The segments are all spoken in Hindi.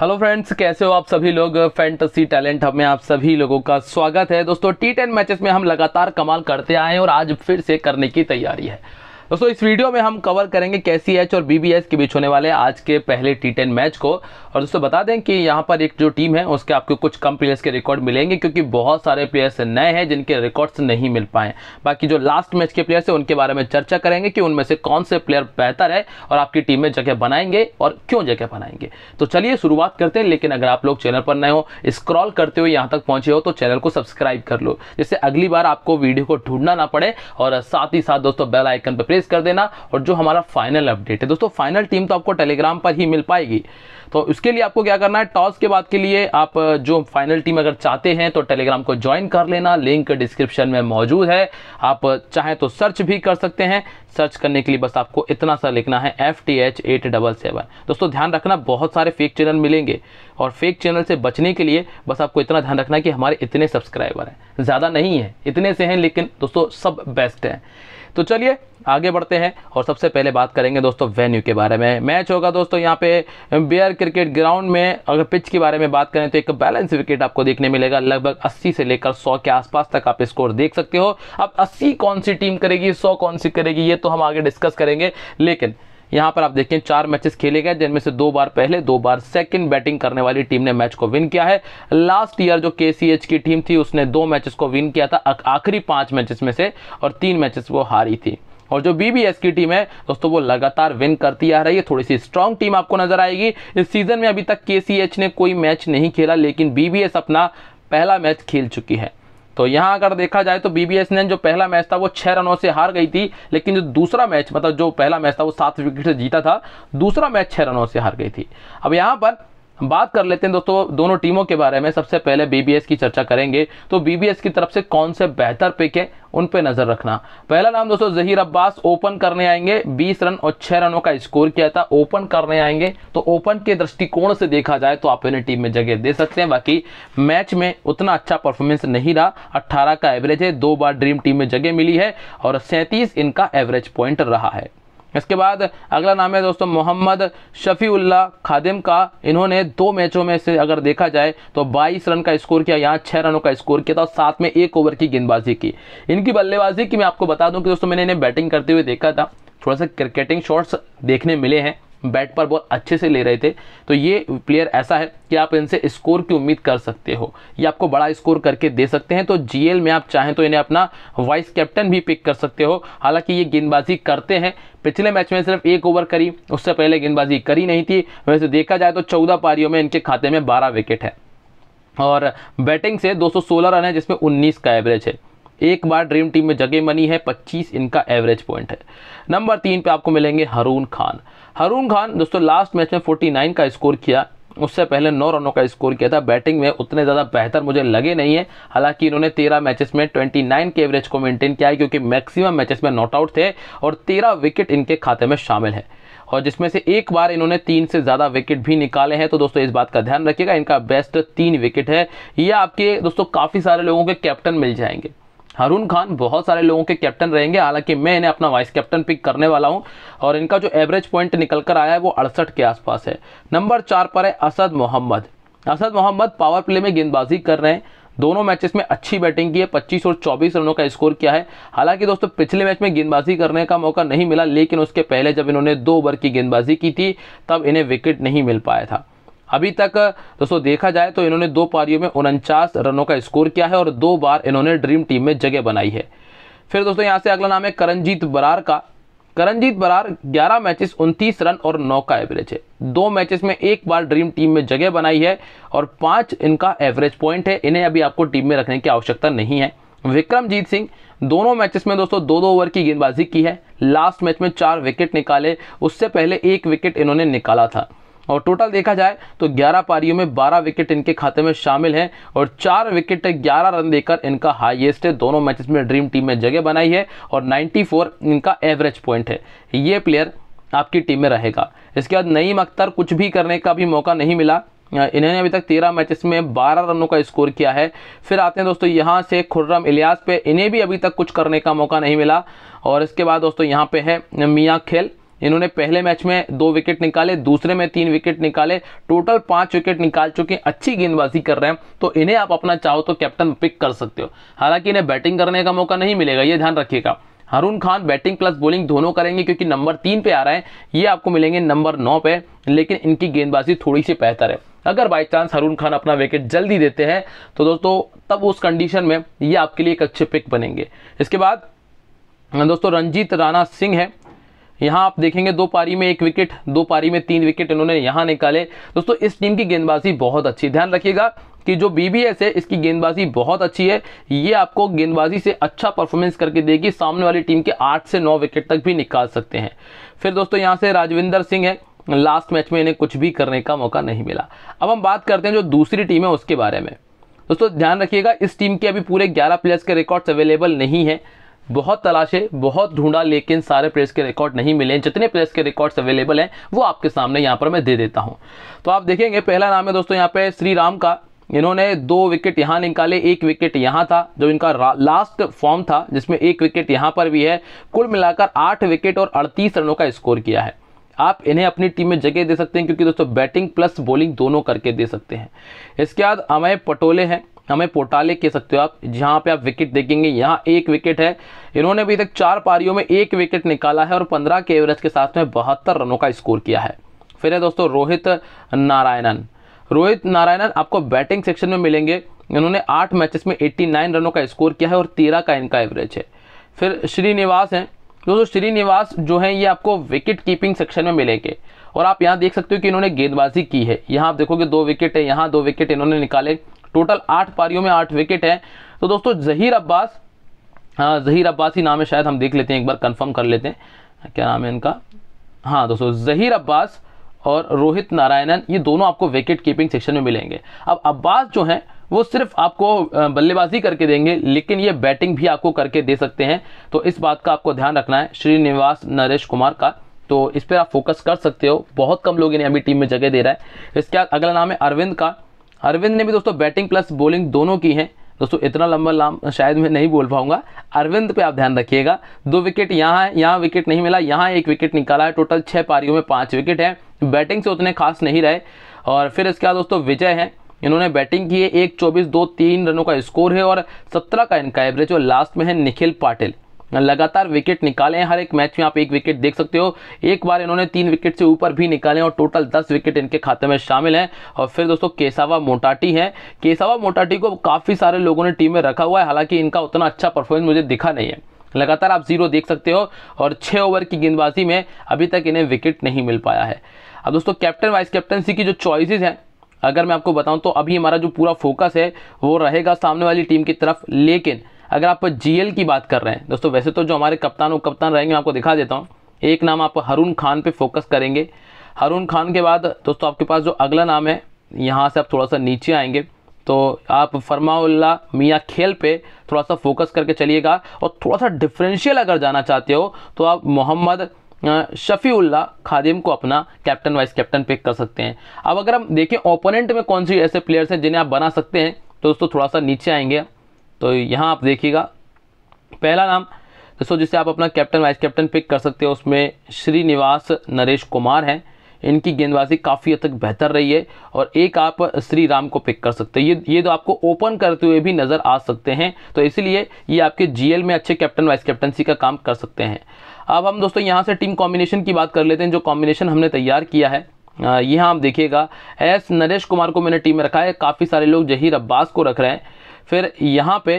हेलो फ्रेंड्स कैसे हो आप सभी लोग फैंटसी टैलेंट हब में आप सभी लोगों का स्वागत है दोस्तों टी टेन मैचेस में हम लगातार कमाल करते आए हैं और आज फिर से करने की तैयारी है दोस्तों इस वीडियो में हम कवर करेंगे कैसी और बीबीएस के बीच होने वाले आज के पहले टी टेन मैच को और दोस्तों बता दें कि यहाँ पर एक जो टीम है उसके आपको कुछ कम प्लेयर्स के रिकॉर्ड मिलेंगे क्योंकि बहुत सारे प्लेयर्स नए हैं जिनके रिकॉर्ड्स नहीं मिल पाए बाकी जो लास्ट मैच के प्लेयर्स हैं उनके बारे में चर्चा करेंगे कि उनमें से कौन से प्लेयर बेहतर है और आपकी टीम में जगह बनाएंगे और क्यों जगह बनाएंगे तो चलिए शुरुआत करते हैं लेकिन अगर आप लोग चैनल पर नए हो स्क्रॉल करते हुए यहाँ तक पहुंचे हो तो चैनल को सब्सक्राइब कर लो जिससे अगली बार आपको वीडियो को ढूंढना ना पड़े और साथ ही साथ दोस्तों बेल आइकन पर प्रेस कर देना और जो हमारा फाइनल अपडेट है दोस्तों फाइनल टीम तो आपको टेलीग्राम पर ही मिल पाएगी तो उसके लिए आपको क्या करना है टॉस के बाद के लिए आप जो फाइनल टीम अगर चाहते हैं तो टेलीग्राम को ज्वाइन कर लेना लिंक डिस्क्रिप्शन में मौजूद है आप चाहें तो सर्च भी कर सकते हैं सर्च करने के लिए बस आपको इतना सा लिखना है F T H eight double seven दोस्तों ध्यान रखना बहुत सारे फेक चैनल मिलेंगे और फेक चैनल से बचने के लिए बस आपको इतना ध्यान रखना है कि हमारे इतने सब्सक्राइबर हैं ज़्यादा नहीं है इतने से हैं लेकिन दोस्तों सब बेस्ट हैं तो चलिए आगे बढ़ते हैं और सबसे पहले बात करेंगे दोस्तों वेन्यू के बारे में मैच होगा दोस्तों यहाँ पे बेयर क्रिकेट ग्राउंड में अगर पिच के बारे में बात करें तो एक बैलेंस विकेट आपको देखने मिलेगा लगभग अस्सी से लेकर सौ के आसपास तक आप स्कोर देख सकते हो अब अस्सी कौन सी टीम करेगी सौ कौन सी करेगी ये तो हम आगे डिस्कस करेंगे लेकिन यहाँ पर आप देखें चार मैचेस खेले गए जिनमें से दो बार पहले दो बार सेकंड बैटिंग करने वाली टीम ने मैच को विन किया है लास्ट ईयर जो के की टीम थी उसने दो मैचेस को विन किया था आखिरी पांच मैचेस में से और तीन मैचेस वो हारी थी और जो बीबीएस की टीम है दोस्तों वो लगातार विन करती आ रही है थोड़ी सी स्ट्रांग टीम आपको नजर आएगी इस सीजन में अभी तक के ने कोई मैच नहीं खेला लेकिन बीबीएस अपना पहला मैच खेल चुकी है तो यहाँ अगर देखा जाए तो बीबीएस ने जो पहला मैच था वो छः रनों से हार गई थी लेकिन जो दूसरा मैच मतलब जो पहला मैच था वो सात विकेट से जीता था दूसरा मैच छः रनों से हार गई थी अब यहाँ पर हम बात कर लेते हैं दोस्तों दोनों टीमों के बारे में सबसे पहले बीबीएस की चर्चा करेंगे तो बीबीएस की तरफ से कौन से बेहतर पिक है उन पे नजर रखना पहला नाम दोस्तों जहीर अब्बास ओपन करने आएंगे 20 रन और 6 रनों का स्कोर किया था ओपन करने आएंगे तो ओपन के दृष्टिकोण से देखा जाए तो आप इन्हें टीम में जगह दे सकते हैं बाकी मैच में उतना अच्छा परफॉर्मेंस नहीं रहा अट्ठारह का एवरेज है दो बार ड्रीम टीम में जगह मिली है और सैंतीस इनका एवरेज पॉइंट रहा है इसके बाद अगला नाम है दोस्तों मोहम्मद शफीउल्ला खादिम का इन्होंने दो मैचों में से अगर देखा जाए तो 22 रन का स्कोर किया यहाँ छः रनों का स्कोर किया था और साथ में एक ओवर की गेंदबाजी की इनकी बल्लेबाजी की मैं आपको बता दूं कि दोस्तों मैंने इन्हें बैटिंग करते हुए देखा था थोड़ा सा क्रिकेटिंग शॉट्स देखने मिले हैं बैट पर बहुत अच्छे से ले रहे थे तो ये प्लेयर ऐसा है कि आप इनसे स्कोर की उम्मीद कर सकते हो ये आपको बड़ा स्कोर करके दे सकते हैं तो जीएल में आप चाहें तो इन्हें अपना वाइस कैप्टन भी पिक कर सकते हो हालांकि ये गेंदबाजी करते हैं पिछले मैच में सिर्फ एक ओवर करी उससे पहले गेंदबाजी करी नहीं थी वैसे देखा जाए तो चौदह पारियों में इनके खाते में बारह विकेट है और बैटिंग से 216 रन है जिसमें 19 का एवरेज है एक बार ड्रीम टीम में जगह बनी है 25 इनका एवरेज पॉइंट है नंबर तीन पे आपको मिलेंगे हरून खान हरून खान दोस्तों लास्ट मैच में 49 का स्कोर किया उससे पहले नौ रनों का स्कोर किया था बैटिंग में उतने ज़्यादा बेहतर मुझे लगे नहीं है हालांकि इन्होंने तेरह मैचेस में ट्वेंटी नाइन के एवरेज को मेंटेन किया है क्योंकि मैक्सिमम मैचेस में नॉट आउट थे और तेरह विकेट इनके खाते में शामिल है और जिसमें से एक बार इन्होंने तीन से ज़्यादा विकेट भी निकाले हैं तो दोस्तों इस बात का ध्यान रखिएगा इनका बेस्ट तीन विकेट है ये आपके दोस्तों काफ़ी सारे लोगों के कैप्टन मिल जाएंगे हारून खान बहुत सारे लोगों के कैप्टन रहेंगे हालांकि मैं इन्हें अपना वाइस कैप्टन पिक करने वाला हूं और इनका जो एवरेज पॉइंट निकल कर आया है वो अड़सठ के आसपास है नंबर चार पर है असद मोहम्मद असद मोहम्मद पावर प्ले में गेंदबाजी कर रहे हैं दोनों मैचेस में अच्छी बैटिंग की है 25 और 24 रनों का स्कोर किया है हालांकि दोस्तों पिछले मैच में गेंदबाजी करने का मौका नहीं मिला लेकिन उसके पहले जब इन्होंने दो ओवर की गेंदबाजी की थी तब इन्हें विकेट नहीं मिल पाया था अभी तक दोस्तों देखा जाए तो इन्होंने दो पारियों में उनचास रनों का स्कोर किया है और दो बार इन्होंने ड्रीम टीम में जगह बनाई है फिर दोस्तों यहाँ से अगला नाम है करणजीत बरार का करणजीत बरार 11 मैचेस 29 रन और 9 का एवरेज है दो मैचेस में एक बार ड्रीम टीम में जगह बनाई है और पांच इनका एवरेज पॉइंट है इन्हें अभी आपको टीम में रखने की आवश्यकता नहीं है विक्रमजीत सिंह दोनों मैचेस में दोस्तों दो दो ओवर की गेंदबाजी की है लास्ट मैच में चार विकेट निकाले उससे पहले एक विकेट इन्होंने निकाला था और टोटल देखा जाए तो 11 पारियों में 12 विकेट इनके खाते में शामिल हैं और चार विकेट 11 रन देकर इनका हाईएस्ट है दोनों मैचेस में ड्रीम टीम में जगह बनाई है और 94 इनका एवरेज पॉइंट है ये प्लेयर आपकी टीम में रहेगा इसके बाद नईम अख्तर कुछ भी करने का भी मौका नहीं मिला इन्होंने अभी तक तेरह मैचेस में बारह रनों का स्कोर किया है फिर आते हैं दोस्तों यहाँ से खुर्रम इलियास पे इन्हें भी अभी तक कुछ करने का मौका नहीं मिला और इसके बाद दोस्तों यहाँ पे है मियाँ खेल इन्होंने पहले मैच में दो विकेट निकाले दूसरे में तीन विकेट निकाले टोटल पांच विकेट निकाल चुके हैं अच्छी गेंदबाजी कर रहे हैं तो इन्हें आप अपना चाहो तो कैप्टन पिक कर सकते हो हालांकि इन्हें बैटिंग करने का मौका नहीं मिलेगा ये ध्यान रखिएगा Harun Khan batting plus bowling दोनों करेंगे क्योंकि नंबर तीन पे आ रहे हैं ये आपको मिलेंगे नंबर नौ पे लेकिन इनकी गेंदबाजी थोड़ी सी बेहतर है अगर बाई चांस हरुण खान अपना विकेट जल्दी देते हैं तो दोस्तों तब उस कंडीशन में ये आपके लिए एक अच्छे पिक बनेंगे इसके बाद दोस्तों रंजीत राणा सिंह है यहाँ आप देखेंगे दो पारी में एक विकेट दो पारी में तीन विकेट इन्होंने यहाँ निकाले दोस्तों इस टीम की गेंदबाजी बहुत अच्छी ध्यान रखिएगा कि जो बीबीएस है इसकी गेंदबाजी बहुत अच्छी है ये आपको गेंदबाजी से अच्छा परफॉर्मेंस करके देगी सामने वाली टीम के आठ से नौ विकेट तक भी निकाल सकते हैं फिर दोस्तों यहाँ से राजविंदर सिंह है लास्ट मैच में इन्हें कुछ भी करने का मौका नहीं मिला अब हम बात करते हैं जो दूसरी टीम है उसके बारे में दोस्तों ध्यान रखिएगा इस टीम के अभी पूरे ग्यारह प्लेयर्स के रिकॉर्ड्स अवेलेबल नहीं है बहुत तलाशे बहुत ढूंढा लेकिन सारे प्लेयर्स के रिकॉर्ड नहीं मिले जितने प्लेयर्स के रिकॉर्ड्स अवेलेबल हैं वो आपके सामने यहाँ पर मैं दे देता हूँ तो आप देखेंगे पहला नाम है दोस्तों यहाँ पे श्री राम का इन्होंने दो विकेट यहाँ निकाले एक विकेट यहाँ था जो इनका लास्ट फॉर्म था जिसमें एक विकेट यहाँ पर भी है कुल मिलाकर आठ विकेट और अड़तीस रनों का स्कोर किया है आप इन्हें अपनी टीम में जगह दे सकते हैं क्योंकि दोस्तों बैटिंग प्लस बॉलिंग दोनों करके दे सकते हैं इसके बाद अमय पटोले हैं हमें पोटाले कह सकते हो आप जहाँ पे आप विकेट देखेंगे यहाँ एक विकेट है इन्होंने अभी तक चार पारियों में एक विकेट निकाला है और पंद्रह के एवरेज के साथ में बहत्तर रनों का स्कोर किया है फिर है दोस्तों रोहित नारायणन रोहित नारायणन आपको बैटिंग सेक्शन में मिलेंगे इन्होंने आठ मैचेस में एट्टी नाइन रनों का स्कोर किया है और तेरह का इनका एवरेज है फिर श्रीनिवास हैं दोस्तों श्रीनिवास जो है ये आपको विकेट कीपिंग सेक्शन में मिलेंगे और आप यहाँ देख सकते हो कि इन्होंने गेंदबाजी की है यहाँ आप देखोगे दो विकेट है यहाँ दो विकेट इन्होंने निकाले टोटल आठ पारियों में आठ विकेट है तो दोस्तों जहीर अब्बास हाँ जहीर अब्बास ही नाम है शायद हम देख लेते हैं एक बार कंफर्म कर लेते हैं क्या नाम है इनका हाँ दोस्तों जहीर अब्बास और रोहित नारायणन ये दोनों आपको विकेट कीपिंग सेक्शन में मिलेंगे अब अब्बास जो हैं वो सिर्फ आपको बल्लेबाजी करके देंगे लेकिन ये बैटिंग भी आपको करके दे सकते हैं तो इस बात का आपको ध्यान रखना है श्रीनिवास नरेश कुमार का तो इस पर आप फोकस कर सकते हो बहुत कम लोग इन्हें अभी टीम में जगह दे रहा है इसके अगला नाम है अरविंद का अरविंद ने भी दोस्तों बैटिंग प्लस बॉलिंग दोनों की हैं दोस्तों इतना लंबा लाम शायद मैं नहीं बोल पाऊंगा अरविंद पे आप ध्यान रखिएगा दो विकेट यहाँ है यहाँ विकेट नहीं मिला यहाँ एक विकेट निकाला है टोटल छः पारियों में पाँच विकेट है बैटिंग से उतने खास नहीं रहे और फिर इसके बाद दोस्तों विजय है इन्होंने बैटिंग की है एक चौबीस दो तीन रनों का स्कोर है और सत्रह का इनका एवरेज और लास्ट में है निखिल पाटिल लगातार विकेट निकाले हैं हर एक मैच में आप एक विकेट देख सकते हो एक बार इन्होंने तीन विकेट से ऊपर भी निकाले और टोटल दस विकेट इनके खाते में शामिल हैं और फिर दोस्तों केसावा मोटाटी हैं केसावा मोटाटी को काफ़ी सारे लोगों ने टीम में रखा हुआ है हालांकि इनका उतना अच्छा परफॉर्मेंस मुझे दिखा नहीं है लगातार आप जीरो देख सकते हो और छः ओवर की गेंदबाजी में अभी तक इन्हें विकेट नहीं मिल पाया है अब दोस्तों कैप्टन वाइस कैप्टनसी की जो चॉइसिस हैं अगर मैं आपको बताऊं तो अभी हमारा जो पूरा फोकस है वो रहेगा सामने वाली टीम की तरफ लेकिन अगर आप जी की बात कर रहे हैं दोस्तों वैसे तो जो हमारे कप्तान व कप्तान रहेंगे मैं आपको दिखा देता हूँ एक नाम आप हरून खान पर फोकस करेंगे हरून खान के बाद दोस्तों आपके पास जो अगला नाम है यहाँ से आप थोड़ा सा नीचे आएंगे तो आप फरमाउल्ला मियाँ खेल पे थोड़ा सा फोकस करके चलिएगा और थोड़ा सा डिफरेंशियल अगर जाना चाहते हो तो आप मोहम्मद शफ़ीउल्ला खादिम को अपना कैप्टन वाइस कैप्टन पिक कर सकते हैं अब अगर हम देखें ओपोनेंट में कौन से ऐसे प्लेयर्स हैं जिन्हें आप बना सकते हैं तो दोस्तों थोड़ा सा नीचे आएंगे तो यहाँ आप देखिएगा पहला नाम दोस्तों जिसे आप अपना कैप्टन वाइस कैप्टन पिक कर सकते हो उसमें श्रीनिवास नरेश कुमार हैं इनकी गेंदबाजी काफ़ी हद तक बेहतर रही है और एक आप श्री राम को पिक कर सकते हैं ये ये तो आपको ओपन करते हुए भी नज़र आ सकते हैं तो इसीलिए ये आपके जीएल में अच्छे कैप्टन वाइस कैप्टनसी का काम कर सकते हैं अब हम दोस्तों यहाँ से टीम कॉम्बिनेशन की बात कर लेते हैं जो कॉम्बिनेशन हमने तैयार किया है यहाँ आप देखिएगा एस नरेश कुमार को मैंने टीम में रखा है काफ़ी सारे लोग जहीर अब्बास को रख रहे हैं फिर यहाँ पे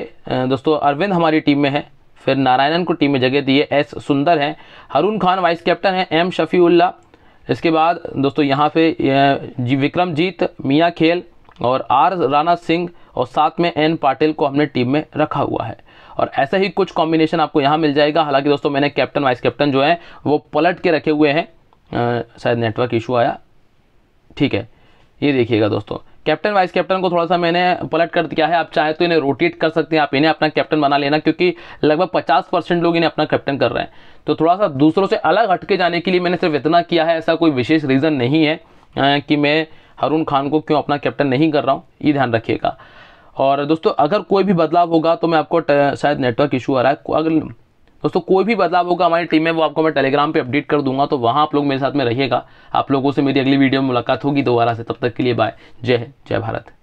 दोस्तों अरविंद हमारी टीम में है फिर नारायणन को टीम में जगह दी है एस सुंदर हैं हरून खान वाइस कैप्टन हैं एम शफ़ीउल्ला इसके बाद दोस्तों यहाँ पे जी विक्रमजीत मियाँ खेल और आर राणा सिंह और साथ में एन पाटिल को हमने टीम में रखा हुआ है और ऐसा ही कुछ कॉम्बिनेशन आपको यहाँ मिल जाएगा हालांकि दोस्तों मैंने कैप्टन वाइस कैप्टन जो है वो पलट के रखे हुए हैं शायद नेटवर्क इशू आया ठीक है ये देखिएगा दोस्तों कैप्टन वाइस कैप्टन को थोड़ा सा मैंने पलट कर दिया है आप चाहे तो इन्हें रोटेट कर सकते हैं आप इन्हें अपना कैप्टन बना लेना क्योंकि लगभग पचास परसेंट लोग इन्हें अपना कैप्टन कर रहे हैं तो थोड़ा सा दूसरों से अलग हटके जाने के लिए मैंने सिर्फ इतना किया है ऐसा कोई विशेष रीज़न नहीं है कि मैं हरून खान को क्यों अपना कैप्टन नहीं कर रहा हूँ ये ध्यान रखिएगा और दोस्तों अगर कोई भी बदलाव होगा तो मैं आपको शायद नेटवर्क इशू आ रहा है अगर दोस्तों कोई भी बदलाव होगा हमारी टीम में वो आपको मैं टेलीग्राम पे अपडेट कर दूंगा तो वहाँ आप लोग मेरे साथ में रहिएगा आप लोगों से मेरी अगली वीडियो में मुलाकात होगी दोबारा से तब तक के लिए बाय जय हिंद जय भारत